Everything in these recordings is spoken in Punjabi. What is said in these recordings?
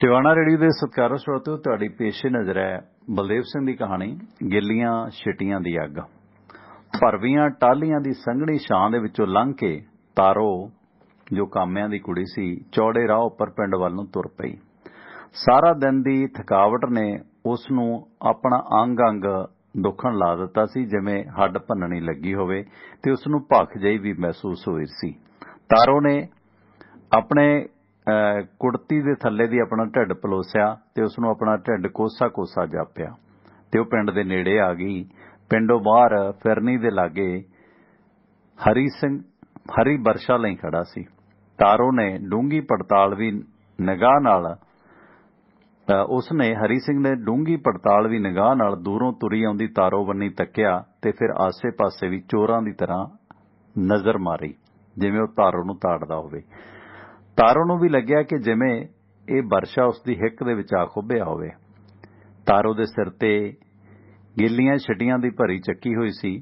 ਟਿਵਾਣਾ ਰੇਡੀਓ ਦੇ ਸਤਿਕਾਰਯੋਗ ਸਰੋਤੋ ਤੁਹਾਡੀ ਪੇਸ਼ੇ ਨਜ਼ਰ ਹੈ ਬਲਦੇਵ ਸਿੰਘ ਦੀ ਕਹਾਣੀ ਗਿੱਲੀਆਂ ਛਟੀਆਂ ਦੀ ਅੱਗ ਭਰਵੀਆਂ ਟਾਲੀਆਂ ਦੀ ਸੰਘਣੀ ਛਾਂ ਦੇ ਵਿੱਚੋਂ ਲੰਘ ਕੇ ਤਾਰੋ ਜੋ ਕਾਮਿਆਂ ਦੀ ਕੁੜੀ ਸੀ ਚੌੜੇ ਰਾਹ ਉੱਪਰ ਪਿੰਡ ਵੱਲ ਨੂੰ ਤੁਰ ਪਈ ਸਾਰਾ ਦਿਨ ਦੀ ਥਕਾਵਟ ਨੇ ਉਸ ਨੂੰ ਆਪਣਾ ਅੰਗ-ਅੰਗ ਦੁਖਣ ਲਾ ਦਿੱਤਾ ਸੀ ਜਿਵੇਂ ਹੱਡ ਭੰਨਣੀ ਲੱਗੀ ਹੋਵੇ ਤੇ ਉਸ ਨੂੰ ਭੱਖ ਜਈ ਵੀ ਮਹਿਸੂਸ ਹੋਈ ਸੀ ਤਾਰੋ ਨੇ ਆਪਣੇ ਕੁੜਤੀ ਦੇ ਥੱਲੇ ਦੀ ਆਪਣਾ ਢੱਡ ਪਲੋਸਿਆ ਤੇ ਉਸ ਨੂੰ ਆਪਣਾ ਢੱਡ ਕੋਸਾ ਕੋਸਾ ਜਾਪਿਆ ਤੇ ਉਹ ਪਿੰਡ ਦੇ ਨੇੜੇ ਆ ਗਈ ਪਿੰਡੋਂ ਬਾਹਰ ਫਿਰਨੀ ਦੇ ਲਾਗੇ ਹਰੀ ਸਿੰਘ ਹਰੀ ਵਰਸ਼ਾ ਲਈ ਖੜਾ ਸੀ ਤਾਰੋ ਨੇ ਡੂੰਗੀ ਪੜਤਾਲ ਵੀ ਨਿਗਾਹ ਨਾਲ ਉਸ ਨੇ ਹਰੀ ਸਿੰਘ ਨੇ ਡੂੰਗੀ ਪੜਤਾਲ ਵੀ ਨਿਗਾਹ ਨਾਲ ਦੂਰੋਂ ਤੁਰੀ ਆਉਂਦੀ ਤਾਰੋ ਬੰਨੀ ਤੱਕਿਆ ਤੇ ਫਿਰ ਆਸੇ-ਪਾਸੇ ਵੀ ਚੋਰਾਂ ਦੀ ਤਰ੍ਹਾਂ ਨਜ਼ਰ ਮਾਰੀ ਜਿਵੇਂ ਉਹ ਤਾਰੋ ਨੂੰ ਤਾੜਦਾ ਹੋਵੇ ਤਾਰੋ ਨੂੰ ਵੀ ਲੱਗਿਆ ਕਿ ਜਿਵੇਂ ਇਹ ਵਰਸ਼ਾ ਉਸ ਦੀ ਹਿੱਕ ਦੇ ਵਿੱਚ ਆ ਖੁੱਬਿਆ ਹੋਵੇ ਤਾਰੋ ਦੇ ਸਿਰ ਤੇ ਗਿੱਲੀਆਂ ਛਟੀਆਂ ਦੀ ਭਰੀ ਚੱਕੀ ਹੋਈ ਸੀ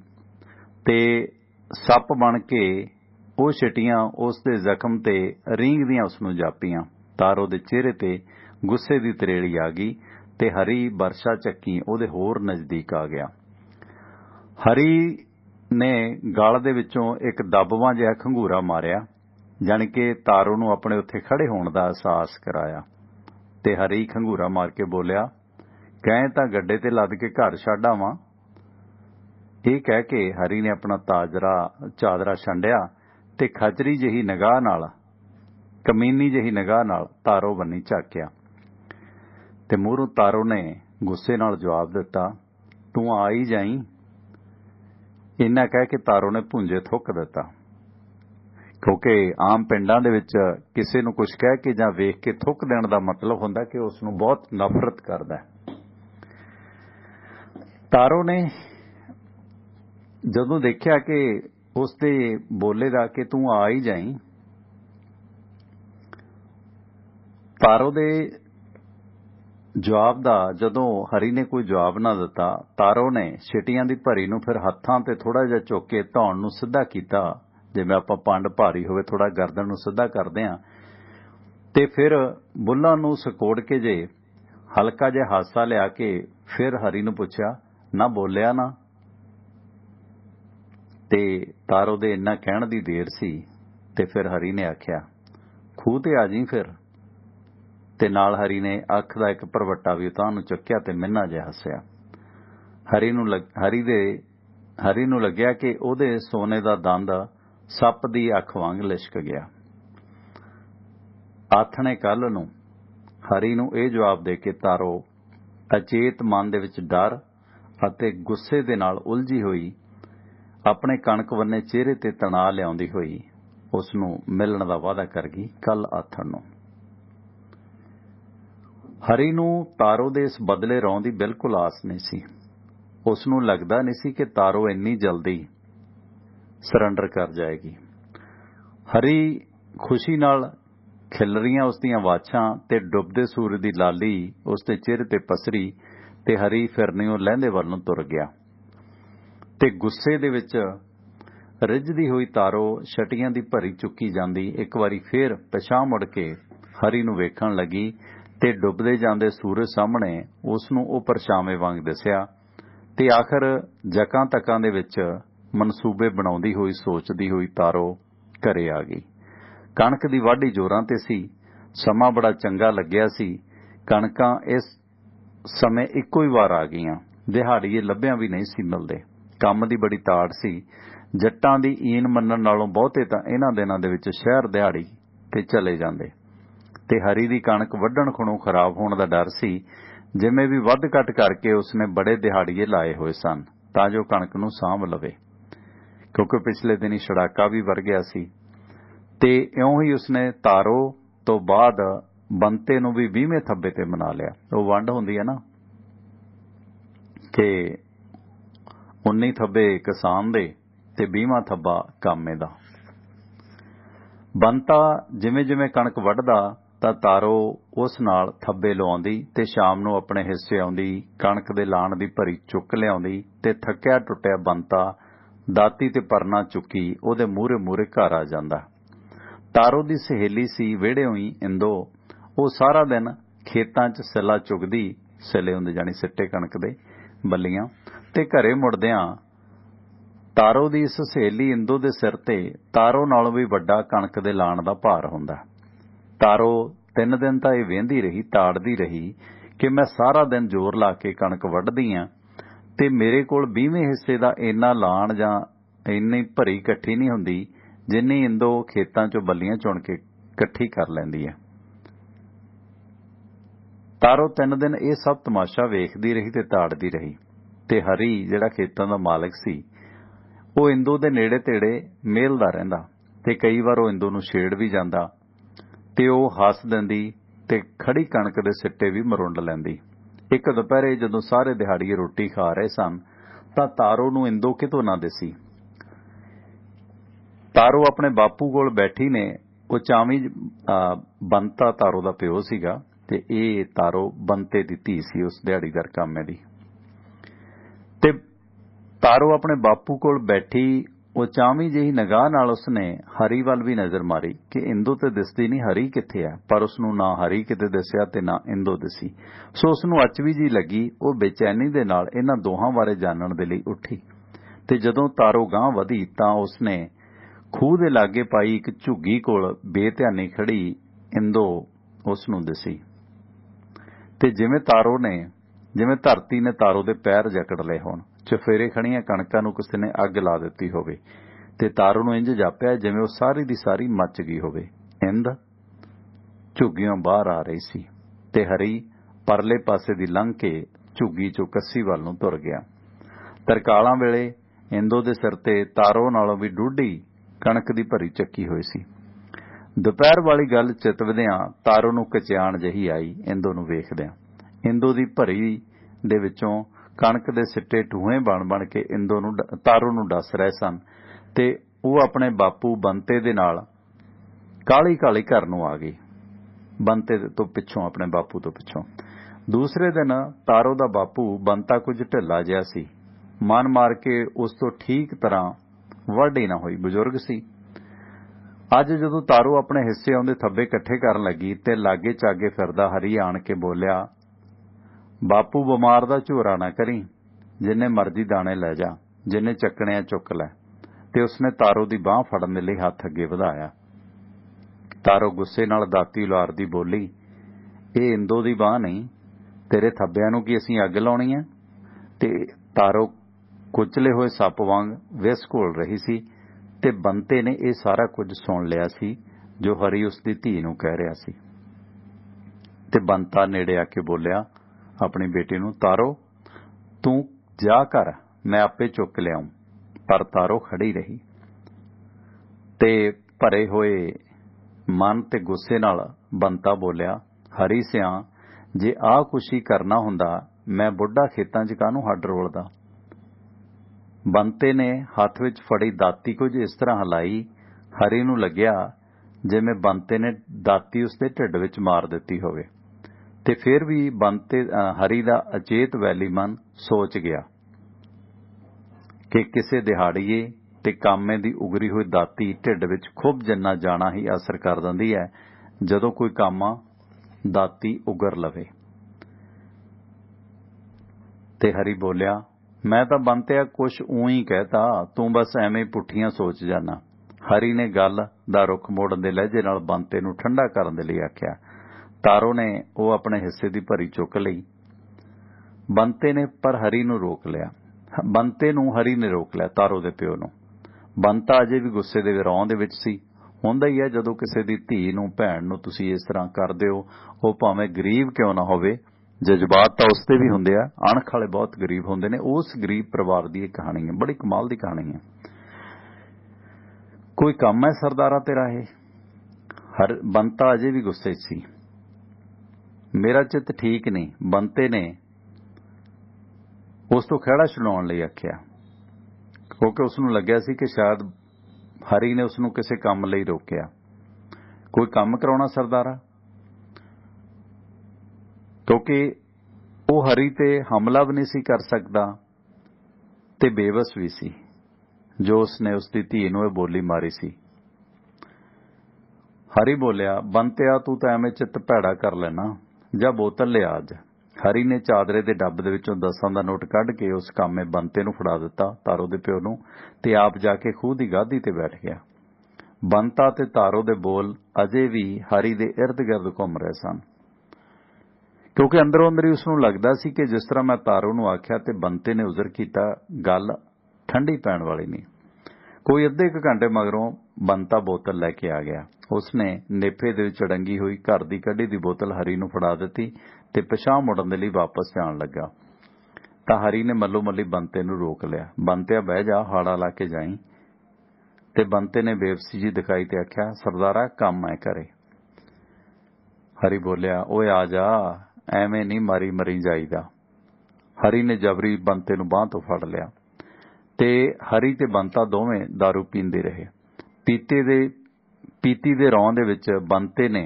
ਤੇ ਸੱਪ ਬਣ ਕੇ ਉਹ ਛਟੀਆਂ ਉਸ ਦੇ ਜ਼ਖਮ ਤੇ ਰੀਂਗਦੀਆਂ ਉਸ ਨੂੰ ਜਾਪੀਆਂ ਤਾਰੋ ਦੇ ਚਿਹਰੇ ਤੇ ਗੁੱਸੇ ਦੀ ਤਰੇੜੀ ਆ ਗਈ ਤੇ ਹਰੀ ਵਰਸ਼ਾ ਚੱਕੀ ਉਹਦੇ ਹੋਰ ਨਜ਼ਦੀਕ ਆ ਗਿਆ ਹਰੀ ਨੇ ਗਾਲ ਦੇ ਵਿੱਚੋਂ ਇੱਕ ਦਬਵਾਂ ਜਿਹਾ ਖੰਗੂਰਾ ਮਾਰਿਆ ਜਾਣ ਕੇ ਤਾਰੋ ਨੂੰ ਆਪਣੇ ਉੱਥੇ ਖੜੇ ਹੋਣ ਦਾ ਅਹਿਸਾਸ ਕਰਾਇਆ ਤੇ ਹਰੀ ਖੰਗੂਰਾ ਮਾਰ ਕੇ ਬੋਲਿਆ ਕਹਿ ਤਾਂ ਗੱਡੇ ਤੇ ਲੱਦ ਕੇ ਘਰ ਛੱਡਾਵਾਂ ਆਵਾਂ ਇਹ ਕਹਿ ਕੇ ਹਰੀ ਨੇ ਆਪਣਾ ਤਾਜਰਾ ਚਾਦਰਾ ਛੰਡਿਆ ਤੇ ਖਜਰੀ ਜਹੀ ਨਿਗਾਹ ਨਾਲ ਕਮੀਨੀ ਜਹੀ ਨਿਗਾਹ ਨਾਲ ਤਾਰੋ ਬੰਨੀ ਝਾਕਿਆ ਤੇ ਮੂਰੋਂ ਤਾਰੋ ਨੇ ਗੁੱਸੇ ਨਾਲ ਜਵਾਬ ਦਿੱਤਾ ਤੂੰ ਆ ਹੀ ਇਹਨਾਂ ਕਹਿ ਕੇ ਤਾਰੋ ਨੇ ਪੁੰਜੇ ਥੁੱਕ ਦਿੱਤਾ ਕਿਉਂਕਿ ਆਮ ਪਿੰਡਾਂ ਦੇ ਵਿੱਚ ਕਿਸੇ ਨੂੰ ਕੁਝ ਕਹਿ ਕੇ ਜਾਂ ਵੇਖ ਕੇ ਥੁੱਕ ਦੇਣ ਦਾ ਮਤਲਬ ਹੁੰਦਾ ਕਿ ਉਸ ਨੂੰ ਬਹੁਤ ਨਫ਼ਰਤ ਕਰਦਾ ਤਾਰੋ ਨੇ ਜਦੋਂ ਦੇਖਿਆ ਕਿ ਉਸ ਤੇ ਬੋਲੇ ਦਾ ਕਿ ਤੂੰ ਆ ਹੀ ਜਾਈ ਤਾਰੋ ਦੇ ਜਵਾਬ ਦਾ ਜਦੋਂ ਹਰੀ ਨੇ ਕੋਈ ਜਵਾਬ ਨਾ ਦਿੱਤਾ ਤਾਰੋ ਨੇ ਛਿਟੀਆਂ ਦੀ ਭਰੀ ਨੂੰ ਫਿਰ ਹੱਥਾਂ ਤੇ ਥੋੜਾ ਜਿਹਾ ਚੁੱਕ ਕੇ ਧੌਣ ਨੂੰ ਸਿੱਧਾ ਕੀਤਾ ਜਿਵੇਂ ਆਪਾਂ ਪੰਡ ਭਾਰੀ ਹੋਵੇ ਥੋੜਾ ਗਰਦਨ ਨੂੰ ਸਿੱਧਾ ਕਰਦੇ ਆ ਤੇ ਫਿਰ ਬੁੱਲਾਂ ਨੂੰ ਸਕੋੜ ਕੇ ਜੇ ਹਲਕਾ ਜਿਹਾ ਹਾਸਾ ਲਿਆ ਕੇ ਫਿਰ ਹਰੀ ਨੂੰ ਪੁੱਛਿਆ ਨਾ ਬੋਲਿਆ ਨਾ ਤੇ ਤਾਰੋ ਦੇ ਇੰਨਾ ਕਹਿਣ ਦੀ ਦੇਰ ਸੀ ਤੇ ਫਿਰ ਹਰੀ ਨੇ ਆਖਿਆ ਖੂਹ ਤੇ ਆ ਜੀ ਫਿਰ ਤੇ ਨਾਲ ਹਰੀ ਨੇ ਅੱਖ ਦਾ ਇੱਕ ਪਰਵੱਟਾ ਵੀ ਤਾਂ ਉਹਨੂੰ ਚੱਕਿਆ ਤੇ ਮਿੰਨਾ ਜਿਹਾ ਹੱਸਿਆ ਹਰੀ ਨੂੰ ਹਰੀ ਦੇ ਹਰੀ ਨੂੰ ਲੱਗਿਆ ਕਿ ਉਹਦੇ ਸੋਨੇ ਦਾ ਦੰਦ ਸੱਪ ਦੀ ਅੱਖ ਵਾਂਗ ਲਿਸ਼ਕ ਗਿਆ ਆਥਣੇ ਕੱਲ ਨੂੰ ਹਰੀ ਨੂੰ ਇਹ ਜਵਾਬ ਦੇ ਕੇ ਤਾਰੋ ਅਚੇਤ ਮਨ ਦੇ ਵਿੱਚ ਡਰ ਅਤੇ ਗੁੱਸੇ ਦੇ ਨਾਲ ਉਲਝੀ ਹੋਈ ਆਪਣੇ ਕਣਕ ਵੰਨੇ ਚਿਹਰੇ ਤੇ ਤਣਾਅ ਲਿਆਉਂਦੀ ਹੋਈ ਉਸ ਨੂੰ ਮਿਲਣ ਦਾ ਵਾਅਦਾ ਕਰ ਗਈ ਕੱਲ ਆਥਣ ਨੂੰ ਹਰੀ ਨੂੰ ਤਾਰੋ ਦੇ ਇਸ ਬਦਲੇ ਰੌਂ ਦੀ ਬਿਲਕੁਲ ਆਸ ਨਹੀਂ ਸੀ ਉਸ ਨੂੰ ਲੱਗਦਾ ਨਹੀਂ ਸੀ ਕਿ ਤਾਰੋ ਇੰਨੀ ਜਲਦੀ ਸਰੈਂਡਰ ਕਰ ਜਾਏਗੀ ਹਰੀ ਖੁਸ਼ੀ ਨਾਲ ਖਿਲ ਰੀਆਂ ਉਸ ਦੀਆਂ ਬਾਛਾਂ ਤੇ ਡੁੱਬਦੇ ਸੂਰਜ ਦੀ ਲਾਲੀ ਉਸ ਦੇ ਚਿਹਰੇ ਤੇ ਪਸਰੀ ਤੇ ਹਰੀ ਫਿਰ ਨਿਓ ਲਹਿੰਦੇ ਵੱਲ ਨੂੰ ਤੁਰ ਗਿਆ ਤੇ ਗੁੱਸੇ ਦੇ ਵਿੱਚ ਰਿੱਝਦੀ ਹੋਈ ਤਾਰੋ ਛਟੀਆਂ ਦੀ ਭਰੀ ਚੁੱਕੀ ਜਾਂਦੀ ਇੱਕ ਵਾਰੀ ਫੇਰ ਪਛਾਹ ਮੁੜ ਕੇ ਹਰੀ ਨੂੰ ਵੇਖਣ ਲੱਗੀ ਤੇ ਡੁੱਬਦੇ ਜਾਂਦੇ ਸੂਰਜ ਸਾਹਮਣੇ ਉਸ ਨੂੰ ਉਹ ਪਰਛਾਵੇਂ ਵਾਂਗ ਦਿਸਿਆ ਤੇ ਆਖਰ ਜਕਾਂ ਤਕਾਂ ਦੇ ਵਿੱਚ ਮਨਸੂਬੇ ਬਣਾਉਂਦੀ ਹੋਈ ਸੋਚਦੀ ਹੋਈ ਤਾਰੋ ਘਰੇ ਆ ਗਈ ਕਣਕ ਦੀ ਵਾਢੀ ਜੋਰਾਂ ਤੇ ਸੀ ਸਮਾਂ ਬੜਾ ਚੰਗਾ ਲੱਗਿਆ ਸੀ ਕਣਕਾਂ ਇਸ ਸਮੇਂ ਇੱਕੋ ਹੀ ਵਾਰ ਆ ਗਈਆਂ ਦਿਹਾੜੀਏ ਲੱਭਿਆਂ ਵੀ ਨਹੀਂ ਸੀ ਮਿਲਦੇ ਕੰਮ ਦੀ ਬੜੀ ਤਾੜ ਸੀ ਜੱਟਾਂ ਦੀ ਈਨ ਮੰਨਣ ਨਾਲੋਂ ਬਹੁਤੇ ਤਾਂ ਇਹਨਾਂ ਦਿਨਾਂ ਦੇ ਵਿੱਚ ਸ਼ਹਿਰ ਦਿਹਾੜੀ ਤੇ ਚਲੇ ਜਾਂਦੇ ਤੇ ਹਰੀ ਦੀ ਕਣਕ ਵੱਢਣ ਖਣੋਂ ਖਰਾਬ ਹੋਣ ਦਾ ਡਰ ਸੀ ਜਿਵੇਂ ਵੀ ਵੱਧ ਘਟ ਕਰਕੇ ਉਸਨੇ ਬੜੇ ਦਿਹਾੜੀਏ ਲਾਏ ਹੋਏ ਸਨ ਤਾਂ ਜੋ ਕਣਕ ਨੂੰ ਸਾਂਭ ਲਵੇ ਕਿਉਂਕਿ ਪਿਛਲੇ ਦਿਨੀ ਛੜਾਕਾ ਵੀ ਵਰ ਗਿਆ ਸੀ ਤੇ ਇਉਂ ਹੀ ਉਸਨੇ ਤਾਰੋ ਤੋਂ ਬਾਅਦ ਬੰਤੇ ਨੂੰ ਵੀ 20ਵੇਂ ਥੱਬੇ ਤੇ ਮਨਾ ਲਿਆ ਉਹ ਵੰਡ ਹੁੰਦੀ ਹੈ ਨਾ ਕਿ 19 ਥੱਬੇ ਕਿਸਾਨ ਦੇ ਤੇ 20ਵਾਂ ਥੱਬਾ ਕਾਮੇ ਦਾ ਬੰਤਾ ਜਿਵੇਂ ਜਿਵੇਂ ਕਣਕ ਵੱਢਦਾ ਤਾਂ ਤਾਰੋ ਉਸ ਨਾਲ ਥੱਬੇ ਲਵਾਉਂਦੀ ਤੇ ਸ਼ਾਮ ਨੂੰ ਆਪਣੇ ਹਿੱਸੇ ਆਉਂਦੀ ਕਣਕ ਦੇ ਲਾਣ ਦੀ ਭਰੀ ਚੁੱਕ ਲਿਆਉਂਦੀ ਤੇ ਥੱਕਿਆ ਟੁੱਟਿਆ ਬੰਤਾ ਦਾਤੀ ਤੇ ਪਰਨਾ ਚੁੱਕੀ ਉਹਦੇ ਮੂਰੇ ਮੂਰੇ ਘਰ ਆ ਜਾਂਦਾ ਤਾਰੋ ਦੀ ਸਹੇਲੀ ਸੀ ਵਿਹੜੇ ਹੋਈ ਇੰਦੋ ਉਹ ਸਾਰਾ ਦਿਨ ਖੇਤਾਂ 'ਚ ਸਿੱਲਾ ਚੁਗਦੀ ਸਿੱਲੇ ਹੁੰਦੇ ਜਾਨੀ ਸਿੱਟੇ ਕਣਕ ਦੇ ਬੱਲੀਆਂ ਤੇ ਘਰੇ ਮੁੜਦਿਆਂ ਤਾਰੋ ਦੀ ਇਸ ਸਹੇਲੀ ਇੰਦੋ ਦੇ ਸਿਰ ਤੇ ਤਾਰੋ ਨਾਲੋਂ ਵੀ ਵੱਡਾ ਕਣਕ ਦੇ ਲਾਣ ਦਾ ਭਾਰ ਹੁੰਦਾ ਤਾਰੋ ਤਿੰਨ ਦਿਨ ਤਾਂ ਇਹ ਵੇਂਦੀ ਰਹੀ ਤਾੜਦੀ ਰਹੀ ਕਿ ਮੈਂ ਸਾਰਾ ਦਿਨ ਜ਼ੋਰ ਲਾ ਕੇ ਕਣਕ ਵੱਢਦੀ ਆਂ ਤੇ ਮੇਰੇ ਕੋਲ 20ਵੇਂ ਹਿੱਸੇ ਦਾ ਇੰਨਾ ਲਾਣ ਜਾਂ ਇੰਨੀ ਭਰੀ ਇਕੱਠੀ ਨਹੀਂ ਹੁੰਦੀ ਜਿੰਨੀ ਇੰਦੋ ਖੇਤਾਂ 'ਚੋਂ ਬੱਲੀਆਂ ਚੁਣ ਕੇ ਇਕੱਠੀ ਕਰ ਲੈਂਦੀ ਹੈ ਤਾਰੋ ਤਿੰਨ ਦਿਨ ਇਹ ਸਭ ਤਮਾਸ਼ਾ ਵੇਖਦੀ ਰਹੀ ਤੇ ਤਾੜਦੀ ਰਹੀ ਤੇ ਹਰੀ ਜਿਹੜਾ ਖੇਤਾਂ ਦਾ ਮਾਲਕ ਸੀ ਉਹ ਇੰਦੋ ਦੇ ਨੇੜੇ ਤੇੜੇ ਮੇਲਦਾ ਰਹਿੰਦਾ ਤੇ ਕਈ ਵਾਰ ਉਹ ਇੰਦੋ ਨੂੰ ਛੇੜ ਵੀ ਜਾਂਦਾ ਤੇ ਉਹ ਹੱਸ ਦਿੰਦੀ ਤੇ ਖੜੀ ਕਣਕ ਦੇ ਸਿੱਟੇ ਵੀ ਮਰੁੰਡ ਲੈਂਦੀ ਇੱਕ ਦੁਪਹਿਰੇ ਜਦੋਂ ਸਾਰੇ ਦਿਹਾੜੀਏ ਰੋਟੀ ਖਾ ਰਹੇ ਸਨ ਤਾਂ ਤਾਰੋ ਨੂੰ ਇੰਦੋ ਕਿਤੋਂ ਨਾ ਦਿਸੀ ਤਾਰੋ ਆਪਣੇ ਬਾਪੂ ਕੋਲ ਬੈਠੀ ਨੇ ਉਹ ਚਾਵੀ ਬੰਤਾ ਤਾਰੋ ਦਾ ਪਿਓ ਸੀਗਾ ਤੇ ਇਹ ਤਾਰੋ ਬੰਤੇ ਦੀ ਧੀ ਸੀ ਉਸ ਦਿਹਾੜੀਦਾਰ ਕੰਮੇ ਦੀ ਤੇ ਤਾਰੋ ਆਪਣੇ ਬਾਪੂ ਕੋਲ ਬੈਠੀ ਉਹ ਚਾਵੀ ਜਿਹੀ ਨਿਗਾਹ ਨਾਲ ਉਸਨੇ ਹਰੀ ਵੱਲ ਵੀ ਨਜ਼ਰ ਮਾਰੀ ਕਿ ਇੰਦੂ ਤੇ ਦਿਸਦੀ ਨਹੀਂ ਹਰੀ ਕਿੱਥੇ ਆ ਪਰ ਉਸ ਨੂੰ ਨਾ ਹਰੀ ਕਿਤੇ ਦਿਸਿਆ ਤੇ ਨਾ ਇੰਦੂ ਦਿਸੀ ਸੋ ਉਸ ਨੂੰ ਅਚਵੀ ਜੀ ਲੱਗੀ ਉਹ ਬੇਚੈਨੀ ਦੇ ਨਾਲ ਇਹਨਾਂ ਦੋਹਾਂ ਬਾਰੇ ਜਾਣਨ ਦੇ ਲਈ ਉੱਠੀ ਤੇ ਜਦੋਂ ਤਾਰੋ ਗਾਂ ਵਧੀ ਤਾਂ ਉਸਨੇ ਖੂਹ ਦੇ ਲਾਗੇ ਪਾਈ ਇੱਕ ਝੁੱਗੀ ਕੋਲ ਬੇਧਿਆਨੀ ਖੜੀ ਇੰਦੂ ਉਸ ਨੂੰ ਦਿਸੀ ਤੇ ਜਿਵੇਂ ਤਾਰੋ ਨੇ ਜਿਵੇਂ ਧਰਤੀ ਨੇ ਤਾਰੋ ਦੇ ਪੈਰ ਜਕੜ ਲਏ ਹੋਣ ਚਫੇਰੇ ਖਣੀਆਂ ਕਣਕਾਂ ਨੂੰ ਕਿਸੇ ਨੇ ਅੱਗ ਲਾ ਦਿੱਤੀ ਹੋਵੇ ਤੇ ਤਾਰੂ ਨੂੰ ਇੰਜ ਜਾਪਿਆ ਜਿਵੇਂ ਉਹ ਸਾਰੀ ਦੀ ਸਾਰੀ ਮੱਚ ਗਈ ਹੋਵੇ ਇੰਦ ਝੁੱਗੀਆਂ ਬਾਹਰ ਆ ਰਹੀ ਸੀ ਤੇ ਹਰੀ ਪਰਲੇ ਪਾਸੇ ਦੀ ਲੰਘ ਕੇ ਝੁੱਗੀ ਚੋਂ ਕੱਸੀ ਵੱਲ ਨੂੰ ਤੁਰ ਗਿਆ ਤਰਕਾਲਾਂ ਵੇਲੇ ਇੰਦੋ ਦੇ ਸਿਰ ਤੇ ਤਾਰੋ ਨਾਲੋਂ ਵੀ ਡੁੱਢੀ ਕਣਕ ਦੀ ਭਰੀ ਚੱਕੀ ਹੋਈ ਸੀ ਦੁਪਹਿਰ ਵਾਲੀ ਗੱਲ ਚਿਤਵਦਿਆਂ ਤਾਰੋ ਨੂੰ ਕਚਿਆਣ ਜਹੀ ਆਈ ਇੰਦੋ ਨੂੰ ਵੇਖਦਿਆਂ ਇੰਦੋ ਦੀ ਭਰੀ ਦੇ ਵਿੱਚੋਂ ਕਣਕ ਦੇ ਸਿੱਟੇ ਢੂਹੇ ਬਣ ਬਣ ਕੇ ਇੰਦੋ ਨੂੰ ਤਾਰੂ ਨੂੰ ਦੱਸ ਰਹੇ ਸਨ ਤੇ ਉਹ ਆਪਣੇ ਬਾਪੂ ਬੰਤੇ ਦੇ ਨਾਲ ਕਾਲੀ ਕਾਲੀ ਘਰ ਨੂੰ ਆ ਗਈ ਬੰਤੇ ਤੋਂ ਪਿੱਛੋਂ ਆਪਣੇ ਬਾਪੂ ਤੋਂ ਪਿੱਛੋਂ ਦੂਸਰੇ ਦਿਨ ਤਾਰੋ ਦਾ ਬਾਪੂ ਬੰਤਾ ਕੁਝ ਢਿੱਲਾ ਜਿਆ ਸੀ ਮਨ ਮਾਰ ਕੇ ਉਸ ਤੋਂ ਠੀਕ ਤਰ੍ਹਾਂ ਵਾਢੀ ਨਾ ਹੋਈ ਬਜ਼ੁਰਗ ਸੀ ਅੱਜ ਜਦੋਂ ਤਾਰੋ ਆਪਣੇ ਹਿੱਸੇ ਆਉਂਦੇ ਥੱਬੇ ਇਕੱਠੇ ਕਰਨ ਲੱਗੀ ਤੇ ਲਾਗੇ ਚਾਗੇ ਫਿਰਦਾ ਹਰੀ ਆਣ ਕੇ ਬੋਲਿਆ ਬਾਪੂ ਬਿਮਾਰ ਦਾ ਝੋਰਾ ਨਾ ਕਰੀ ਜਿੰਨੇ ਮਰਜ਼ੀ ਦਾਣੇ ਲੈ ਜਾ ਜਿੰਨੇ ਚੱਕਣਿਆ ਚੁੱਕ ਲੈ ਤੇ ਉਸਨੇ ਤਾਰੋ ਦੀ ਬਾਹ ਫੜਨ ਦੇ ਲਈ ਹੱਥ ਅੱਗੇ ਵਧਾਇਆ ਤਾਰੋ ਗੁੱਸੇ ਨਾਲ ਦਾਤੀ ਲਾਰ ਦੀ ਬੋਲੀ ਇਹ ਇੰਦੋ ਦੀ ਬਾਹ ਨਹੀਂ ਤੇਰੇ ਥੱਬਿਆਂ ਨੂੰ ਕੀ ਅਸੀਂ ਅੱਗ ਲਾਉਣੀ ਹੈ ਤੇ ਤਾਰੋ ਕੁਚਲੇ ਹੋਏ ਸੱਪ ਵਾਂਗ ਵਿਸ ਘੋਲ ਰਹੀ ਸੀ ਤੇ ਬੰਤੇ ਨੇ ਇਹ ਸਾਰਾ ਕੁਝ ਸੁਣ ਲਿਆ ਸੀ ਜੋ ਹਰੀ ਉਸ ਦੀ ਧੀ ਨੂੰ ਕਹਿ ਰਿਹਾ ਸੀ ਤੇ ਬੰਤਾ ਨੇੜੇ ਆ ਕੇ ਬੋਲਿਆ ਆਪਣੇ ਬੇਟੇ ਨੂੰ ਤਾਰੋ ਤੂੰ ਜਾ ਕਰ ਮੈਂ ਆਪੇ ਚੁੱਕ ਲਿਆਉਂ ਪਰ ਤਾਰੋ ਖੜੀ ਰਹੀ ਤੇ ਭਰੇ ਹੋਏ ਮਨ ਤੇ ਗੁੱਸੇ ਨਾਲ ਬੰਤਾ ਬੋਲਿਆ ਹਰੀ ਸਿਆ ਜੇ ਆਹ ਕੁਸ਼ੀ ਕਰਨਾ ਹੁੰਦਾ ਮੈਂ ਬੁੱਢਾ ਖੇਤਾਂ 'ਚ ਕਾਹਨੂੰ ਹੱਡ ਰੋਲਦਾ ਬੰਤੇ ਨੇ ਹੱਥ ਵਿੱਚ ਫੜੀ ਦਾਤੀ ਕੁਝ ਇਸ ਤਰ੍ਹਾਂ ਹਲਾਈ ਹਰੀ ਨੂੰ ਲੱਗਿਆ ਜਿਵੇਂ ਬੰਤੇ ਨੇ ਦਾਤੀ ਉਸਦੇ ਢਿੱਡ ਵਿੱਚ ਮਾਰ ਦਿੱਤੀ ਹੋਵੇ ਤੇ ਫਿਰ ਵੀ ਬੰਤੇ ਹਰੀ ਦਾ ਅਚੇਤ ਵੈਲੀ ਮਨ ਸੋਚ ਗਿਆ ਕਿ ਕਿਸੇ ਦਿਹਾੜੀਏ ਤੇ ਕਾਮੇ ਦੀ ਉਗਰੀ ਹੋਈ ਦਾਤੀ ਢਿੱਡ ਵਿੱਚ ਖੁਬ ਜੰਨਾ ਜਾਣਾ ਹੀ ਅਸਰ ਕਰ ਦਿੰਦੀ ਹੈ ਜਦੋਂ ਕੋਈ ਕਾਮਾ ਦਾਤੀ ਉਗਰ ਲਵੇ ਤੇ ਹਰੀ ਬੋਲਿਆ ਮੈਂ ਤਾਂ ਬੰਤਿਆ ਕੁਛ ਉਹੀ ਕਹਤਾ ਤੂੰ ਬਸ ਐਵੇਂ ਪੁੱਠੀਆਂ ਸੋਚ ਜਾਣਾ ਹਰੀ ਨੇ ਗੱਲ ਦਾ ਰੁਖ ਮੋੜਨ ਦੇ ਲਹਿਜੇ ਨਾਲ ਬੰਤੇ ਨੂੰ ਠੰਡਾ ਕਰਨ ਦੇ ਲਈ ਆਖਿਆ ਤਾਰੋ ਨੇ ਉਹ ਆਪਣੇ ਹਿੱਸੇ ਦੀ ਭਰੀ ਚੁੱਕ ਲਈ ਬੰਤੇ ਨੇ ਪਰ ਹਰੀ ਨੂੰ ਰੋਕ ਲਿਆ ਬੰਤੇ ਨੂੰ ਹਰੀ ਨੇ ਰੋਕ ਲਿਆ ਤਾਰੋ ਦੇ ਪਿਓ ਨੂੰ ਬੰਤਾ ਅਜੇ ਵੀ ਗੁੱਸੇ ਦੇ ਵਿਰੋਂ ਦੇ ਵਿੱਚ ਸੀ ਹੁੰਦਾ ਹੀ ਹੈ ਜਦੋਂ ਕਿਸੇ ਦੀ ਧੀ ਨੂੰ ਭੈਣ ਨੂੰ ਤੁਸੀਂ ਇਸ ਤਰ੍ਹਾਂ ਕਰਦੇ ਹੋ ਉਹ ਭਾਵੇਂ ਗਰੀਬ ਕਿਉਂ ਨਾ ਹੋਵੇ ਜਜ਼ਬਾਤ ਤਾਂ ਉਸ ਤੇ ਵੀ ਹੁੰਦੇ ਆ ਅਣਖ ਵਾਲੇ ਬਹੁਤ ਗਰੀਬ ਹੁੰਦੇ ਨੇ ਉਸ ਗਰੀਬ ਪਰਿਵਾਰ ਦੀ ਇਹ ਕਹਾਣੀ ਹੈ ਬੜੀ ਕਮਾਲ ਦੀ ਕਹਾਣੀ ਹੈ ਕੋਈ ਕੰਮ ਹੈ ਸਰਦਾਰਾ ਤੇਰਾ ਇਹ ਹਰ ਬੰਤਾ ਅਜੇ ਵੀ ਗੁੱਸੇ 'ਚ ਸੀ ਮੇਰਾ ਚਿੱਤ ਠੀਕ ਨਹੀਂ ਬੰਤੇ ਨੇ ਉਸ ਤੋਂ ਖੜਾ ਛੁਡਾਉਣ ਲਈ ਆਖਿਆ ਕਿਉਂਕਿ ਉਸ ਨੂੰ ਲੱਗਿਆ ਸੀ ਕਿ ਸ਼ਾਇਦ ਹਰੀ ਨੇ ਉਸ ਨੂੰ ਕਿਸੇ ਕੰਮ ਲਈ ਰੋਕਿਆ ਕੋਈ ਕੰਮ ਕਰਾਉਣਾ ਸਰਦਾਰਾ ਕਿਉਂਕਿ ਉਹ ਹਰੀ ਤੇ ਹਮਲਾ ਵੀ ਨਹੀਂ ਸੀ ਕਰ ਸਕਦਾ ਤੇ ਬੇਵਸ ਵੀ ਸੀ ਜੋ ਉਸ ਨੇ ਉਸ ਦੀ ਧੀ ਨੂੰ ਇਹ ਬੋਲੀ ਮਾਰੀ ਸੀ ਹਰੀ ਬੋਲਿਆ ਬੰਤਿਆ ਤੂੰ ਤਾਂ ਐਵੇਂ ਚਿੱਤ ਭੈੜਾ ਕਰ ਲੈਣਾ ਜਾਂ ਬੋਤਲ ਲਿਆ ਅੱਜ ਹਰੀ ਨੇ ਚਾਦਰੇ ਦੇ ਡੱਬ ਦੇ ਵਿੱਚੋਂ ਦਸਾਂ ਦਾ ਨੋਟ ਕੱਢ ਕੇ ਉਸ ਕਾਮੇ ਬੰਤੇ ਨੂੰ ਫੜਾ ਦਿੱਤਾ ਤਾਰੋ ਦੇ ਪਿਓ ਨੂੰ ਤੇ ਆਪ ਜਾ ਕੇ ਖੂਹ ਦੀ ਗਾਦੀ ਤੇ ਬੈਠ ਗਿਆ ਬੰਤਾ ਤੇ ਤਾਰੋ ਦੇ ਬੋਲ ਅਜੇ ਵੀ ਹਰੀ ਦੇ ird-gird ਘੁੰਮ ਰਹੇ ਸਨ ਕਿਉਂਕਿ ਅੰਦਰੋਂ ਅੰਦਰ ਹੀ ਉਸ ਨੂੰ ਲੱਗਦਾ ਸੀ ਕਿ ਜਿਸ ਤਰ੍ਹਾਂ ਮੈਂ ਤਾਰੋ ਨੂੰ ਆਖਿਆ ਤੇ ਬੰਤੇ ਨੇ ਉਜ਼ਰ ਕੀਤਾ ਗੱਲ ਠੰਡੀ ਪੈਣ ਵਾਲੀ ਨਹੀਂ ਕੋਈ ਅੱਧੇ ਇੱਕ ਘੰਟੇ ਮਗਰੋਂ ਬੰਤਾ ਬੋਤਲ ਲੈ ਕੇ ਆ ਗਿਆ ਉਸਨੇ ਨੇਫੇ ਦੇ ਵਿੱਚ ਡੰਗੀ ਹੋਈ ਘਰ ਦੀ ਕੱਢੀ ਦੀ ਬੋਤਲ ਹਰੀ ਨੂੰ ਫੜਾ ਦਿੱਤੀ ਤੇ ਪਿਛਾਂ ਮੁੜਨ ਦੇ ਲਈ ਵਾਪਸ ਜਾਣ ਲੱਗਾ ਤਾਂ ਹਰੀ ਨੇ ਮੱਲੋ ਮੱਲੀ ਬੰਤੇ ਨੂੰ ਰੋਕ ਲਿਆ ਬੰਤਿਆ ਬਹਿ ਜਾ ਹਾੜਾ ਲਾ ਕੇ ਜਾਈ ਤੇ ਬੰਤੇ ਨੇ ਬੇਵਸੀ ਜੀ ਦਿਖਾਈ ਤੇ ਆਖਿਆ ਸਰਦਾਰਾ ਕੰਮ ਐ ਕਰੇ ਹਰੀ ਬੋਲਿਆ ਓਏ ਆ ਜਾ ਐਵੇਂ ਨਹੀਂ ਮਾਰੀ ਮਰੀ ਜਾਈਦਾ ਹਰੀ ਨੇ ਜਬਰੀ ਬੰਤੇ ਨੂੰ ਬਾਹ ਤੋਂ ਫੜ ਲਿਆ ਤੇ ਹਰੀ ਤੇ ਬੰਤਾ ਦੋਵੇਂ दारू ਪੀਂਦੇ ਰਹੇ ਪੀਤੇ ਦੇ ਪੀਤੀ ਦੇ ਰੌਂ ਦੇ ਵਿੱਚ ਬੰਤੇ ਨੇ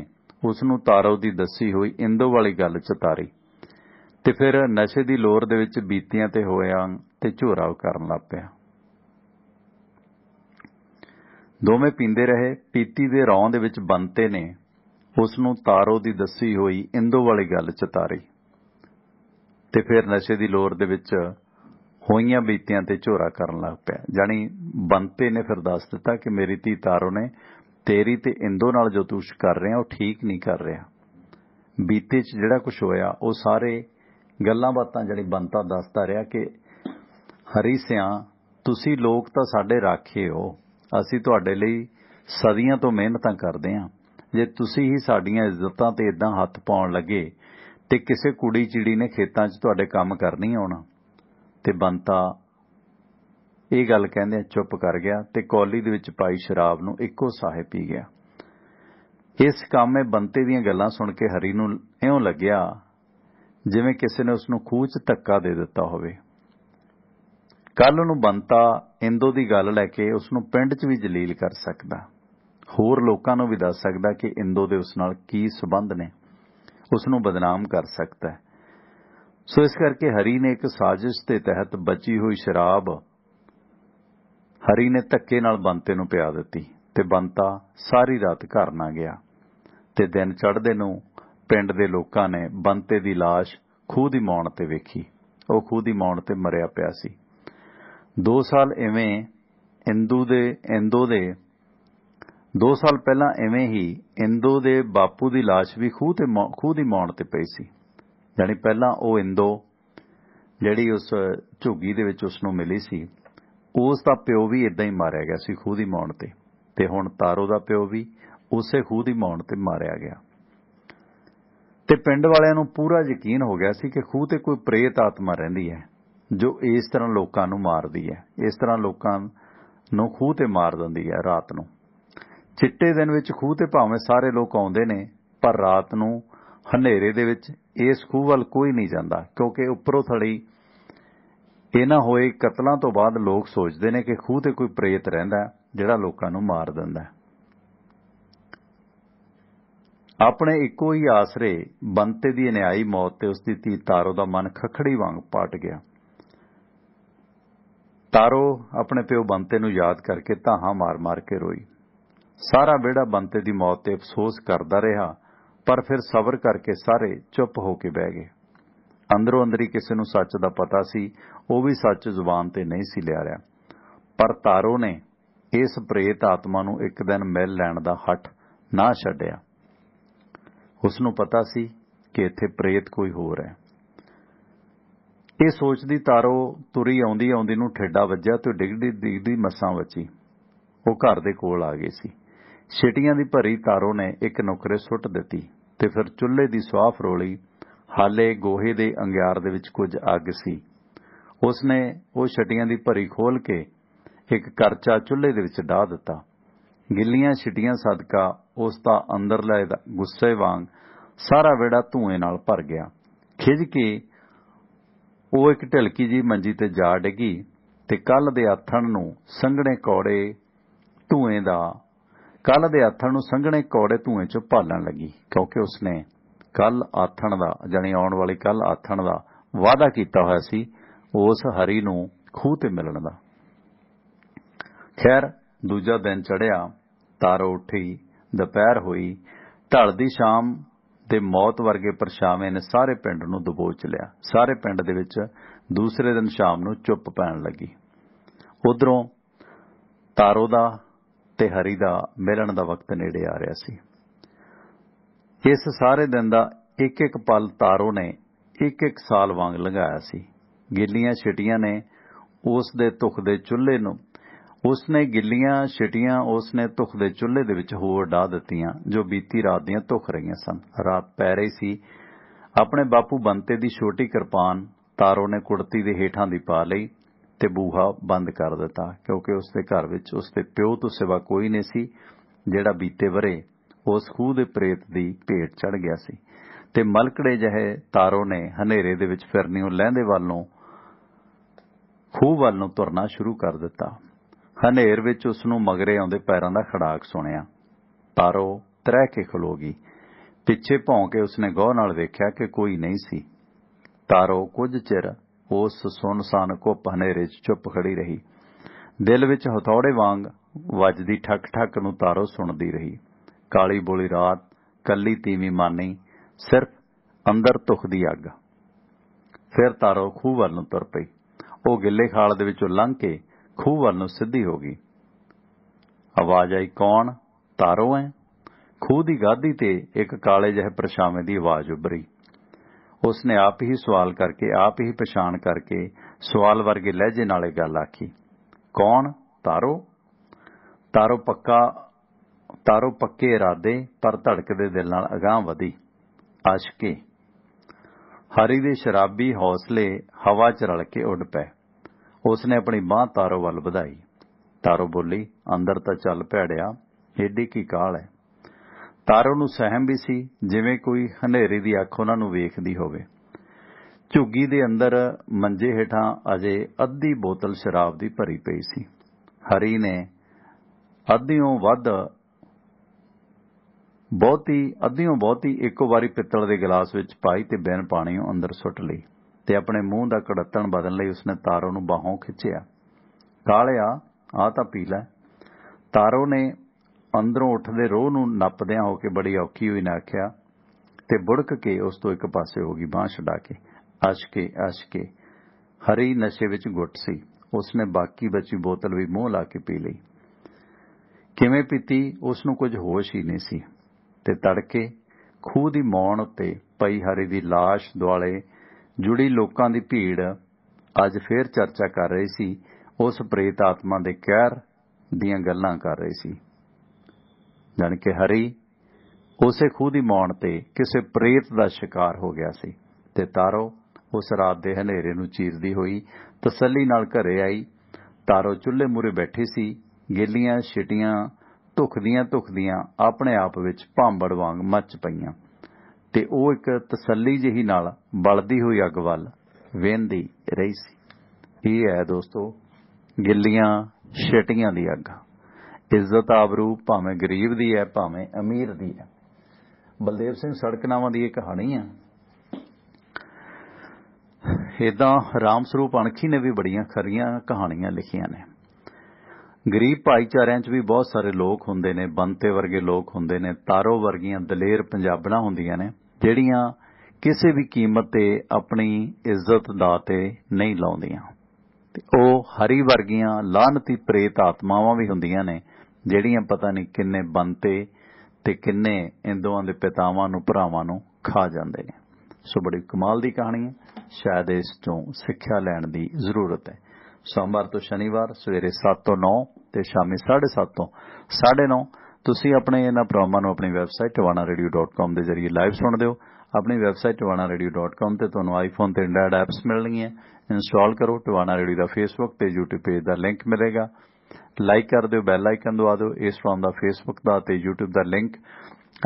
ਉਸ ਨੂੰ ਤਾਰੋ ਦੀ ਦੱਸੀ ਹੋਈ ਇੰਦੋ ਵਾਲੀ ਗੱਲ ਚਤਾਰੀ ਤੇ ਫਿਰ ਨਸ਼ੇ ਦੀ ਲੋਰ ਦੇ ਵਿੱਚ ਬੀਤੀਆਂ ਤੇ ਹੋਇਆ ਤੇ ਝੋਰਾ ਕਰਨ ਲੱਗ ਪਿਆ ਦੋਵੇਂ ਪੀਂਦੇ ਰਹੇ ਪੀਤੀ ਦੇ ਰੌਂ ਦੇ ਵਿੱਚ ਬੰਤੇ ਨੇ ਉਸ ਨੂੰ ਤਾਰੋ ਦੀ ਦੱਸੀ ਹੋਈ ਇੰਦੋ ਵਾਲੀ ਗੱਲ ਚਤਾਰੀ ਤੇ ਫਿਰ ਨਸ਼ੇ ਦੀ ਲੋਰ ਦੇ ਵਿੱਚ ਹੋਈਆਂ ਬੀਤੀਆਂ ਤੇ ਝੋਰਾ ਕਰਨ ਲੱਗ ਪਿਆ ਜਾਨੀ ਬੰਤੇ ਨੇ ਫਿਰ ਦੱਸ ਦਿੱਤਾ ਕਿ ਮੇਰੀ ਧੀ ਤਾਰੋ ਨੇ ਤੇਰੀ ਤੇ ਇੰਦੋ ਨਾਲ ਜੋ ਤੂੰ ਕਰ ਰਿਹਾ ਉਹ ਠੀਕ ਨਹੀਂ ਕਰ ਰਿਹਾ ਬੀਤੇ 'ਚ ਜਿਹੜਾ ਕੁਝ ਹੋਇਆ ਉਹ ਸਾਰੇ ਗੱਲਾਂ ਬਾਤਾਂ ਜਿਹੜੀ ਬੰਤਾ ਦੱਸਦਾ ਰਿਹਾ ਕਿ ਹਰੀ ਸਿਆ ਤੁਸੀਂ ਲੋਕ ਤਾਂ ਸਾਡੇ ਰਾਖੇ ਹੋ ਅਸੀਂ ਤੁਹਾਡੇ ਲਈ ਸਦੀਆਂ ਤੋਂ ਮਿਹਨਤਾਂ ਕਰਦੇ ਆ ਜੇ ਤੁਸੀਂ ਹੀ ਸਾਡੀਆਂ ਇੱਜ਼ਤਾਂ ਤੇ ਇਦਾਂ ਹੱਥ ਪਾਉਣ ਲੱਗੇ ਤੇ ਕਿਸੇ ਕੁੜੀ ਚਿੜੀ ਨੇ ਖੇਤਾਂ 'ਚ ਤੁਹਾਡੇ ਕੰਮ ਕਰਨੀ ਆਉਣਾ ਤੇ ਬੰਤਾ ਇਹ ਗੱਲ ਕਹਿੰਦੇ ਚੁੱਪ ਕਰ ਗਿਆ ਤੇ ਕੌਲੀ ਦੇ ਵਿੱਚ ਪਾਈ ਸ਼ਰਾਬ ਨੂੰ ਇੱਕੋ ਸਾਹੇ ਪੀ ਗਿਆ ਇਸ ਕਾਮੇ ਬੰਤੇ ਦੀਆਂ ਗੱਲਾਂ ਸੁਣ ਕੇ ਹਰੀ ਨੂੰ ਐਉਂ ਲੱਗਿਆ ਜਿਵੇਂ ਕਿਸੇ ਨੇ ਉਸ ਨੂੰ ਖੂਹ 'ਚ ਧੱਕਾ ਦੇ ਦਿੱਤਾ ਹੋਵੇ ਕੱਲ ਨੂੰ ਬੰਤਾ ਇੰਦੋ ਦੀ ਗੱਲ ਲੈ ਕੇ ਉਸ ਨੂੰ ਪਿੰਡ 'ਚ ਵੀ ਜਲੀਲ ਕਰ ਸਕਦਾ ਹੋਰ ਲੋਕਾਂ ਨੂੰ ਵੀ ਦੱਸ ਸਕਦਾ ਕਿ ਇੰਦੋ ਦੇ ਉਸ ਨਾਲ ਕੀ ਸਬੰਧ ਨੇ ਉਸ ਨੂੰ ਬਦਨਾਮ ਕਰ ਸਕਦਾ ਸੋ ਇਸ ਕਰਕੇ ਹਰੀ ਨੇ ਇੱਕ ਸਾਜ਼ਿਸ਼ ਦੇ ਤਹਿਤ ਬਚੀ ਹੋਈ ਸ਼ਰਾਬ ਹਰੀ ਨੇ ਧੱਕੇ ਨਾਲ ਬੰਤੇ ਨੂੰ ਪਿਆ ਦਿੱਤੀ ਤੇ ਬੰਤਾ ਸਾਰੀ ਰਾਤ ਘਰ ਨਾ ਗਿਆ ਤੇ ਦਿਨ ਚੜ੍ਹਦੇ ਨੂੰ ਪਿੰਡ ਦੇ ਲੋਕਾਂ ਨੇ ਬੰਤੇ ਦੀ লাশ ਖੂਹ ਦੀ ਮੌਣ ਤੇ ਵੇਖੀ ਉਹ ਖੂਹ ਦੀ ਮੌਣ ਤੇ ਮਰਿਆ ਪਿਆ ਸੀ 2 ਸਾਲ ਐਵੇਂ ਇੰਦੂ ਦੇ ਇੰਦੋ ਦੇ 2 ਸਾਲ ਪਹਿਲਾਂ ਐਵੇਂ ਹੀ ਇੰਦੋ ਦੇ ਬਾਪੂ ਦੀ লাশ ਵੀ ਖੂਹ ਤੇ ਖੂਹ ਦੀ ਮੌਣ ਤੇ ਪਈ ਸੀ ਯਾਨੀ ਪਹਿਲਾਂ ਉਹ ਇੰਦੋ ਜਿਹੜੀ ਉਸ ਝੁੱਗੀ ਦੇ ਵਿੱਚ ਉਸ ਨੂੰ ਮਿਲੀ ਸੀ ਉਸ ਦਾ ਪਿਓ ਵੀ ਇਦਾਂ ਹੀ ਮਾਰਿਆ ਗਿਆ ਸੀ ਖੂਦ ਹੀ ਮੌਣ ਤੇ ਤੇ ਹੁਣ ਤਾਰੋ ਦਾ ਪਿਓ ਵੀ ਉਸੇ ਖੂਦ ਹੀ ਮੌਣ ਤੇ ਮਾਰਿਆ ਗਿਆ ਤੇ ਪਿੰਡ ਵਾਲਿਆਂ ਨੂੰ ਪੂਰਾ ਯਕੀਨ ਹੋ ਗਿਆ ਸੀ ਕਿ ਖੂਹ ਤੇ ਕੋਈ ਪ੍ਰੇਤ ਆਤਮਾ ਰਹਿੰਦੀ ਹੈ ਜੋ ਇਸ ਤਰ੍ਹਾਂ ਲੋਕਾਂ ਨੂੰ ਮਾਰਦੀ ਹੈ ਇਸ ਤਰ੍ਹਾਂ ਲੋਕਾਂ ਨੂੰ ਖੂਹ ਤੇ ਮਾਰ ਦਿੰਦੀ ਹੈ ਰਾਤ ਨੂੰ ਚਿੱਟੇ ਦਿਨ ਵਿੱਚ ਖੂਹ ਤੇ ਭਾਵੇਂ ਸਾਰੇ ਲੋਕ ਆਉਂਦੇ ਨੇ ਪਰ ਰਾਤ ਨੂੰ ਹਨੇਰੇ ਦੇ ਵਿੱਚ ਇਸ ਖੂਹ ਵੱਲ ਕੋਈ ਨਹੀਂ ਜਾਂਦਾ ਕਿਉਂਕਿ ਉੱਪਰੋਂ ਥੜੀ ਇਹ ਨਾ ਹੋਏ ਕਤਲਾਂ ਤੋਂ ਬਾਅਦ ਲੋਕ ਸੋਚਦੇ ਨੇ ਕਿ ਖੂਹ ਤੇ ਕੋਈ ਪ੍ਰੇਤ ਰਹਿੰਦਾ ਜਿਹੜਾ ਲੋਕਾਂ ਨੂੰ ਮਾਰ ਦਿੰਦਾ ਆਪਣੇ ਇੱਕੋ ਹੀ ਆਸਰੇ ਬੰਤੇ ਦੀ ਅਨਿਆਈ ਮੌਤ ਤੇ ਉਸ ਦੀ ਧੀ ਤਾਰੋ ਦਾ ਮਨ ਖਖੜੀ ਵਾਂਗ ਪਾਟ ਗਿਆ ਤਾਰੋ ਆਪਣੇ ਪਿਓ ਬੰਤੇ ਨੂੰ ਯਾਦ ਕਰਕੇ ਤਾਹਾਂ ਮਾਰ-ਮਾਰ ਕੇ ਰੋਈ ਸਾਰਾ ਵਿੜਾ ਬੰਤੇ ਦੀ ਮੌਤ ਤੇ ਅਫਸੋਸ ਕਰਦਾ ਰਿਹਾ ਪਰ ਫਿਰ ਸਬਰ ਕਰਕੇ ਸਾਰੇ ਚੁੱਪ ਹੋ ਕੇ ਬਹਿ ਗਏ ਅੰਦਰੋਂ ਅੰਦਰੀ ਕਿਸੇ ਨੂੰ ਸੱਚ ਦਾ ਪਤਾ ਸੀ ਉਹ ਵੀ ਸੱਚ ਜ਼ੁਬਾਨ ਤੇ ਨਹੀਂ ਸੀ ਲਿਆ ਰਿਆ ਪਰ ਤਾਰੋ ਨੇ ਇਸ ਪ੍ਰੇਤ ਆਤਮਾ ਨੂੰ ਇੱਕ ਦਿਨ ਮਿਲ ਲੈਣ ਦਾ ਹੱਠ ਨਾ ਛੱਡਿਆ ਉਸ ਨੂੰ ਪਤਾ ਸੀ ਕਿ ਇੱਥੇ ਪ੍ਰੇਤ ਕੋਈ ਹੋਰ ਹੈ ਇਹ ਸੋਚਦੀ ਤਾਰੋ ਤੁਰੀ ਆਉਂਦੀ ਆਉਂਦੀ ਨੂੰ ਠੇਡਾ ਵੱਜਿਆ ਤੇ ਡਿਗਦੀ ਡਿਗਦੀ ਮੱਸਾਂ ਬਚੀ ਉਹ ਘਰ ਦੇ ਕੋਲ ਆ ਗਈ ਸੀ ਛਟੀਆਂ ਦੀ ਭਰੀ ਤਾਰੋ ਨੇ ਇੱਕ ਨੁਕਰੇ ਸੁੱਟ ਦਿੱਤੀ ਤੇ ਫਿਰ ਚੁੱਲ੍ਹੇ ਦੀ ਸਵਾਫ ਰੋਲੀ ਹਾਲੇ ਗੋਹੇ ਦੇ ਅੰਗਿਆਰ ਦੇ ਵਿੱਚ ਕੁਝ ਅੱਗ ਸੀ ਉਸਨੇ ਉਹ ਛਟੀਆਂ ਦੀ ਭਰੀ ਖੋਲ ਕੇ ਇੱਕ ਕਰਚਾ ਚੁੱਲ੍ਹੇ ਦੇ ਵਿੱਚ ਢਾ ਦਿੱਤਾ ਗਿੱਲੀਆਂ ਛਟੀਆਂ ਸਦਕਾ ਉਸ ਦਾ ਅੰਦਰਲੇ ਗੁੱਸੇ ਵਾਂਗ ਸਾਰਾ ਵਿੜਾ ਧੂਏ ਨਾਲ ਭਰ ਗਿਆ ਖਿਜ ਕੇ ਉਹ ਇੱਕ ਢਲਕੀ ਜੀ ਮੰਜੀ ਤੇ ਜਾ ਡਿੱਗੀ ਤੇ ਕੱਲ ਦੇ ਆਥਣ ਨੂੰ ਸੰਘਣੇ ਕੌੜੇ ਧੂਏ ਦਾ ਕੱਲ ਦੇ ਆਥਣ ਨੂੰ ਸੰਘਣੇ ਕੌੜੇ ਧੂਏ ਚ ਭਾਲਣ ਲੱਗੀ ਕਿਉਂਕਿ ਉਸਨੇ ਕੱਲ ਆਥਣ ਦਾ ਜਾਨੀ ਆਉਣ ਵਾਲੀ ਕੱਲ ਆਥਣ ਦਾ ਵਾਅਦਾ ਕੀਤਾ ਹੋਇਆ ਸੀ ਉਸ ਹਰੀ ਨੂੰ ਖੂਹ ਤੇ ਮਿਲਣ ਦਾ ਖੈਰ ਦੂਜਾ ਦਿਨ ਚੜਿਆ ਤਾਰੋ ਉੱਠੀ ਦੁਪਹਿਰ ਹੋਈ ਢਲਦੀ ਸ਼ਾਮ ਤੇ ਮੌਤ ਵਰਗੇ ਪਰਛਾਵੇਂ ਨੇ ਸਾਰੇ ਪਿੰਡ ਨੂੰ ਦਬੋਚ ਲਿਆ ਸਾਰੇ ਪਿੰਡ ਦੇ ਵਿੱਚ ਦੂਸਰੇ ਦਿਨ ਸ਼ਾਮ ਨੂੰ ਚੁੱਪ ਪੈਣ ਲੱਗੀ ਉਧਰੋਂ ਤਾਰੋ ਦਾ ਤੇ ਹਰੀ ਦਾ ਮਿਲਣ ਦਾ ਵਕਤ ਨੇੜੇ ਆ ਰਿਹਾ ਸੀ ਇਸ ਸਾਰੇ ਦਿਨ ਦਾ ਇੱਕ ਇੱਕ ਪਲ ਤਾਰੋ ਨੇ ਇੱਕ ਇੱਕ ਸਾਲ ਵਾਂਗ ਲੰਘਾਇਆ ਸੀ ਗਿੱਲੀਆਂ ਛਟੀਆਂ ਨੇ ਉਸ ਦੇ ਤੁਖ ਦੇ ਚੁੱਲ੍ਹੇ ਨੂੰ ਉਸ ਨੇ ਗਿੱਲੀਆਂ ਛਟੀਆਂ ਉਸ ਨੇ ਤੁਖ ਦੇ ਚੁੱਲ੍ਹੇ ਦੇ ਵਿੱਚ ਹੋਰ ਡਾ ਦਿੱਤੀਆਂ ਜੋ ਬੀਤੀ ਰਾਤ ਦੀਆਂ ਤੁਖ ਰਹੀਆਂ ਸਨ ਰਾਤ ਪੈ ਰਹੀ ਸੀ ਆਪਣੇ ਬਾਪੂ ਬੰਤੇ ਦੀ ਛੋਟੀ ਕਿਰਪਾਨ ਤਾਰੋ ਨੇ ਕੁੜਤੀ ਦੇ ਹੇਠਾਂ ਦੀ ਪਾ ਲਈ ਤੇ ਬੂਹਾ ਬੰਦ ਕਰ ਦਿੱਤਾ ਕਿਉਂਕਿ ਉਸ ਦੇ ਘਰ ਵਿੱਚ ਉਸ ਦੇ ਪਿਓ ਤੋਂ ਸਿਵਾ ਕੋਈ ਨਹੀਂ ਸੀ ਜਿਹੜਾ ਬੀਤੇ ਵਰੇ ਉਸ ਖੂਹ ਦੇ ਪ੍ਰੇਤ ਦੀ ਭੇਟ ਚੜ ਗਿਆ ਸੀ ਤੇ ਮਲਕੜੇ ਜਹੇ ਤਾਰੋ ਨੇ ਹਨੇਰੇ ਦੇ ਵਿੱਚ ਫਿਰਨੀ ਨੂੰ ਲਹਿੰਦੇ ਵੱਲੋਂ ਖੂਹ ਵੱਲ ਨੂੰ ਤੁਰਨਾ ਸ਼ੁਰੂ ਕਰ ਦਿੱਤਾ ਹਨੇਰ ਵਿੱਚ ਉਸ ਨੂੰ ਮਗਰੇ ਆਉਂਦੇ ਪੈਰਾਂ ਦਾ ਖੜਾਕ ਸੁਣਿਆ ਪਰ ਉਹ ਤਰਹਿ ਕੇ ਖਲੋ ਗਈ ਪਿੱਛੇ ਭੌਂ ਕੇ ਉਸਨੇ ਗੋਹ ਨਾਲ ਵੇਖਿਆ ਕਿ ਕੋਈ ਨਹੀਂ ਸੀ ਤਾਰੋ ਕੁਝ ਚਿਰ ਉਸ ਸੁਨਸਾਨ ਕੋ ਹਨੇਰੇ 'ਚ ਚੁੱਪ ਖੜੀ ਰਹੀ ਦਿਲ ਵਿੱਚ ਹਥੌੜੇ ਵਾਂਗ ਵੱਜਦੀ ਠੱਕ ਠੱਕ ਨੂੰ ਤਾਰੋ ਸੁਣਦੀ ਰਹੀ ਕਾਲੀ ਬੋਲੀ ਰਾਤ ਕੱਲੀ ਤੀਵੀਂ ਮਾਨੀ ਸਿਰਫ ਅੰਦਰ ਤੁਖ ਦੀ ਅੱਗ ਫਿਰ ਤਾਰੋ ਖੂਹ ਵੱਲ ਨੂੰ ਤੁਰ ਪਈ ਉਹ ਗਿੱਲੇ ਖਾਲ ਦੇ ਵਿੱਚੋਂ ਲੰਘ ਕੇ ਖੂਹ ਵੱਲ ਨੂੰ ਸਿੱਧੀ ਹੋ ਗਈ ਆਵਾਜ਼ ਆਈ ਕੌਣ ਤਾਰੋ ਐ ਖੂਹ ਦੀ ਗਾਦੀ ਤੇ ਇੱਕ ਕਾਲੇ ਜਿਹੇ ਪਰਛਾਵੇਂ ਦੀ ਆਵਾਜ਼ ਉੱਭਰੀ ਉਸਨੇ ਆਪ ਹੀ ਸਵਾਲ ਕਰਕੇ ਆਪ ਹੀ ਪਛਾਣ ਕਰਕੇ ਸਵਾਲ ਵਰਗੇ ਲਹਿਜੇ ਨਾਲ ਇਹ ਗੱਲ ਆਖੀ ਕੌਣ ਤਾਰੋ ਤਾਰੋ ਪੱਕਾ ਤਾਰੋ ਪੱਕੇ ਇਰਾਦੇ ਪਰ ਧੜਕਦੇ ਦਿਲ ਨਾਲ ਅਗਾਹ ਵਧੀ ਆਸ਼ਕੇ ਹਰੀ ਦੇ ਸ਼ਰਾਬੀ ਹੌਸਲੇ ਹਵਾ 'ਚ ਰਲ ਕੇ ਉੱਡ ਪਏ ਉਸਨੇ ਆਪਣੀ ਬਾਹ ਤਾਰੋ ਵੱਲ ਵਧਾਈ ਤਾਰੋ ਬੋਲੀ ਅੰਦਰ ਤਾਂ ਚੱਲ ਭੈੜਿਆ ਏਡੀ ਕੀ ਕਾਲ ਹੈ ਤਾਰੋ ਨੂੰ ਸਹਿਮ ਵੀ ਸੀ ਜਿਵੇਂ ਕੋਈ ਹਨੇਰੀ ਦੀ ਅੱਖ ਉਹਨਾਂ ਨੂੰ ਵੇਖਦੀ ਹੋਵੇ ਝੁੱਗੀ ਦੇ ਅੰਦਰ ਮੰਜੇ ਹੇਠਾਂ ਅਜੇ ਅੱਧੀ ਬੋਤਲ ਸ਼ਰਾਬ ਦੀ ਭਰੀ ਪਈ ਸੀ ਹਰੀ ਨੇ ਅੱਧਿਓਂ ਵੱਧ ਬਹੁਤੀ ਅੱਧਿਓਂ ਬਹੁਤੀ ਇੱਕੋ ਵਾਰੀ ਪਿੱਤਲ ਦੇ ਗਲਾਸ ਵਿੱਚ ਪਾਈ ਤੇ ਬਿਨ ਪਾਣੀੋਂ ਅੰਦਰ ਸੁੱਟ ਲਈ ਤੇ ਆਪਣੇ ਮੂੰਹ ਦਾ ਕੜੱਤਣ ਬਦਲਣ ਲਈ ਉਸਨੇ ਤਾਰੋ ਨੂੰ ਬਾਹੋਂ ਖਿੱਚਿਆ ਕਾਲਿਆ ਆ ਤਾਂ ਪੀ ਲੈ ਤਾਰੋ ਨੇ ਅੰਦਰੋਂ ਉੱਠਦੇ ਰੋਹ ਨੂੰ ਨੱਪਦਿਆਂ ਹੋ ਕੇ ਬੜੀ ਔਖੀ ਹੋਈ ਨਾ ਆਖਿਆ ਤੇ ਬੁੜਕ ਕੇ ਉਸ ਤੋਂ ਇੱਕ ਪਾਸੇ ਹੋ ਗਈ ਬਾਹ ਛਡਾ ਕੇ ਅਸ਼ਕੇ ਅਸ਼ਕੇ ਹਰੀ ਨਸ਼ੇ ਵਿੱਚ ਗੁੱਟ ਸੀ ਉਸਨੇ ਬਾਕੀ ਬਚੀ ਬੋਤਲ ਵੀ ਮੂੰਹ ਲਾ ਕੇ ਪੀ ਲਈ ਕਿਵੇਂ ਪੀਤੀ ਉਸ ਨੂੰ ਕੁਝ ਹੋਸ਼ ਹੀ ਨਹੀਂ ਸੀ ਤੇ ਤੜਕੇ ਖੂਹ ਦੀ ਮੌਣ ਉੱਤੇ ਪਈ ਹਰੀ ਦੀ লাশ ਦੁਆਲੇ ਜੁੜੀ ਲੋਕਾਂ ਦੀ ਭੀੜ ਅੱਜ ਫੇਰ ਚਰਚਾ ਕਰ ਰਹੀ ਸੀ ਉਸ ਪ੍ਰੇਤ ਆਤਮਾ ਦੇ ਕਹਿਰ ਦੀਆਂ ਗੱਲਾਂ ਕਰ ਰਹੀ ਸੀ ਜਾਣ ਕੇ ਹਰੀ ਉਸੇ ਖੂਹ ਦੀ ਮੌਣ ਤੇ ਕਿਸੇ ਪ੍ਰੇਤ ਦਾ ਸ਼ਿਕਾਰ ਹੋ ਗਿਆ ਸੀ ਤੇ ਤਾਰੋ ਉਸ ਰਾਤ ਦੇ ਹਨੇਰੇ ਨੂੰ ਚੀਰਦੀ ਹੋਈ ਤਸੱਲੀ ਨਾਲ ਘਰੇ ਆਈ ਤਾਰੋ ਚੁੱਲ੍ਹੇ ਮੂਰੇ ਬੈਠੀ ਸੀ ਗੇਲੀਆਂ ਛਿਟੀਆਂ ਧੁਖਦੀਆਂ ਧੁਖਦੀਆਂ ਆਪਣੇ ਆਪ ਵਿੱਚ ਭਾਂਬੜ ਵਾਂਗ ਮੱਚ ਪਈਆਂ ਤੇ ਉਹ ਇੱਕ ਤਸੱਲੀ ਜਿਹੀ ਨਾਲ ਬਲਦੀ ਹੋਈ ਅੱਗ ਵੱਲ ਵੇਂਦੀ ਰਹੀ ਸੀ ਇਹ ਹੈ ਦੋਸਤੋ ਗਿੱਲੀਆਂ ਛਟੀਆਂ ਦੀ ਅੱਗ ਇੱਜ਼ਤ ਆਬਰੂ ਭਾਵੇਂ ਗਰੀਬ ਦੀ ਹੈ ਭਾਵੇਂ ਅਮੀਰ ਦੀ ਹੈ ਬਲਦੇਵ ਸਿੰਘ ਸੜਕਨਾਵਾਂ ਦੀ ਇਹ ਕਹਾਣੀ ਹੈ ਇਦਾਂ ਰਾਮ ਸਰੂਪ ਅਣਖੀ ਨੇ ਵੀ ਬੜੀਆਂ ਖਰੀਆਂ ਕਹਾਣੀਆਂ ਲਿਖੀਆਂ ਨੇ ਗਰੀਬ ਭਾਈਚਾਰਿਆਂ 'ਚ ਵੀ ਬਹੁਤ ਸਾਰੇ ਲੋਕ ਹੁੰਦੇ ਨੇ ਬੰਤੇ ਵਰਗੇ ਲੋਕ ਹੁੰਦੇ ਨੇ ਤਾਰੋ ਵਰਗੀਆਂ ਦਲੇਰ ਪੰਜਾਬਣਾ ਹੁੰਦੀਆਂ ਨੇ ਜਿਹੜੀਆਂ ਕਿਸੇ ਵੀ ਕੀਮਤ ਤੇ ਆਪਣੀ ਇੱਜ਼ਤ ਦਾ ਤੇ ਨਹੀਂ ਲਾਉਂਦੀਆਂ ਤੇ ਉਹ ਹਰੀ ਵਰਗੀਆਂ ਲਾਹਨਤੀ ਪ੍ਰੇਤ ਆਤਮਾਵਾਂ ਵੀ ਹੁੰਦੀਆਂ ਨੇ ਜਿਹੜੀਆਂ ਪਤਾ ਨਹੀਂ ਕਿੰਨੇ ਬੰਤੇ ਤੇ ਕਿੰਨੇ ਇੰਦੋਆਂ ਦੇ ਪਿਤਾਵਾਂ ਨੂੰ ਭਰਾਵਾਂ ਨੂੰ ਖਾ ਜਾਂਦੇ ਨੇ ਸੋ ਬੜੀ ਕਮਾਲ ਦੀ ਕਹਾਣੀ ਹੈ ਸ਼ਾਇਦ ਇਸ ਤੋਂ ਸਿੱਖਿਆ ਲੈਣ ਦੀ ਜ਼ਰੂਰਤ ਹੈ ਸੋਮਵਾਰ ਤੋਂ ਸ਼ਨੀਵਾਰ ਸਵੇਰੇ 7 ਤੋਂ 9 ਤੇ ਸ਼ਾਮੀ 7:30 ਤੋਂ 9:30 ਤੁਸੀਂ ਆਪਣੇ ਇਹਨਾਂ ਪ੍ਰੋਗਰਾਮਾਂ ਨੂੰ ਆਪਣੀ ਵੈਬਸਾਈਟ tiwanaradio.com ਦੇ ਜ਼ਰੀਏ ਲਾਈਵ ਸੁਣਦੇ ਹੋ ਆਪਣੀ ਵੈਬਸਾਈਟ tiwanaradio.com ਤੇ ਤੁਹਾਨੂੰ ਆਈਫੋਨ ਤੇ ਐਂਡਰਾਇਡ ਐਪਸ ਮਿਲਣਗੀਆਂ ਇੰਸਟਾਲ ਕਰੋ ਟਿਵਾਣਾ ਦਾ ਫੇਸਬੁੱਕ ਤੇ YouTube ਪੇਜ ਦਾ ਲਿੰਕ ਮਿਲੇਗਾ ਲਾਈਕ ਕਰ ਦਿਓ ਬੈਲ ਆਈਕਨ ਦਵਾ ਦਿਓ ਇਸ ਫਾਰਮ ਦਾ ਫੇਸਬੁੱਕ ਦਾ ਤੇ YouTube ਦਾ ਲਿੰਕ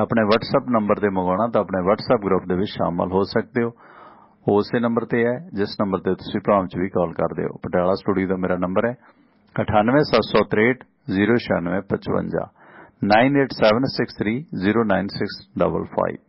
ਆਪਣੇ WhatsApp ਨੰਬਰ ਤੇ ਮੰਗਵਾਉਣਾ ਤਾਂ ਆਪਣੇ WhatsApp ਗਰੁੱਪ ਦੇ ਵਿੱਚ ਸ਼ਾਮਲ ਹੋ ਸਕਦੇ ਹੋ ਉਸੇ ਨੰਬਰ ਤੇ ਹੈ ਜਿਸ ਨੰਬਰ ਤੇ ਤੁਸੀਂ ਭਰਾਮ ਚ ਵੀ ਕਾਲ ਕਰਦੇ ਹੋ ਪਟਿਆਲਾ ਸਟੂਡੀਓ ਦਾ ਮੇਰਾ ਨੰਬਰ ਹੈ 9876300955 9876309655